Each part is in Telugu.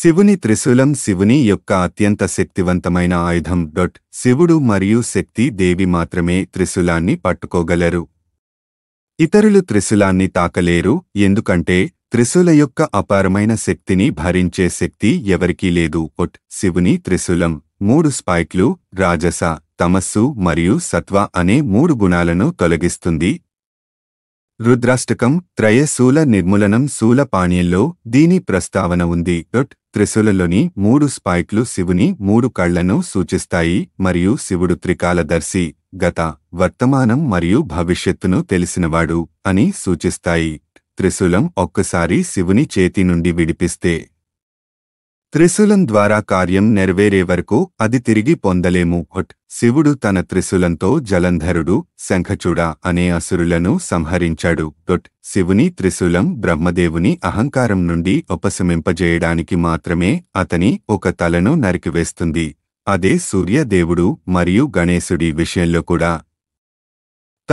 శివుని త్రిశూలం శివుని యొక్క అత్యంత శక్తివంతమైన ఆయుధం డొట్ శివుడు మరియు శక్తి దేవి మాత్రమే త్రిశూలాన్ని పట్టుకోగలరు ఇతరులు త్రిశూలాన్ని తాకలేరు ఎందుకంటే త్రిశూల యొక్క అపారమైన శక్తిని భరించే శక్తి ఎవరికీ లేదు ఒట్ శివుని త్రిశూలం మూడు స్పైక్లు రాజస తమస్సు మరియు సత్వ అనే మూడు గుణాలను తొలగిస్తుంది రుద్రాష్టకం త్రయశూల నిర్మూలనం శూల పాణ్యంలో దీని ప్రస్తావన ఉంది త్రిశూలలోని మూడు స్పైక్లు శివుని మూడు కళ్లను సూచిస్తాయి మరియు శివుడు త్రికాలదర్శి గత వర్తమానం మరియు భవిష్యత్తును తెలిసినవాడు అని సూచిస్తాయి త్రిశూలం ఒక్కసారి శివుని చేతి నుండి విడిపిస్తే త్రిశూలం ద్వారా కార్యం నెరవేరే వరకు అది తిరిగి పొందలేము ఒట్ శివుడు తన త్రిశూలంతో జలంధరుడు శంఖచుడ అనే అసురులను సంహరించాడు టొట్ శివుని త్రిశూలం బ్రహ్మదేవుని అహంకారం నుండి ఉపశమింపజేయడానికి మాత్రమే అతని ఒక తలను నరికివేస్తుంది అదే సూర్యదేవుడు మరియు గణేశుడి విషయంలో కూడా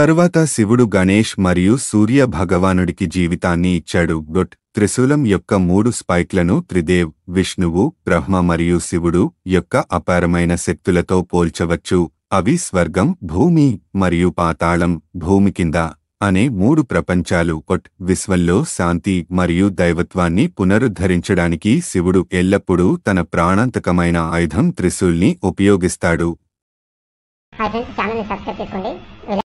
తరువాత శివుడు గణేష్ మరియు సూర్య భగవానుడికి జీవితాన్ని ఇచ్చాడు డొట్ త్రిశూలం యొక్క మూడు స్పైక్లను త్రిదేవ్ విష్ణువు బ్రహ్మ మరియు శివుడు యొక్క అపారమైన శక్తులతో పోల్చవచ్చు అవి స్వర్గం భూమి మరియు పాతాళం భూమి కింద అనే మూడు ప్రపంచాలు కొట్ విశ్వంలో శాంతి మరియు దైవత్వాన్ని పునరుద్ధరించడానికి శివుడు ఎల్లప్పుడూ తన ప్రాణాంతకమైన ఆయుధం త్రిశూల్ని ఉపయోగిస్తాడు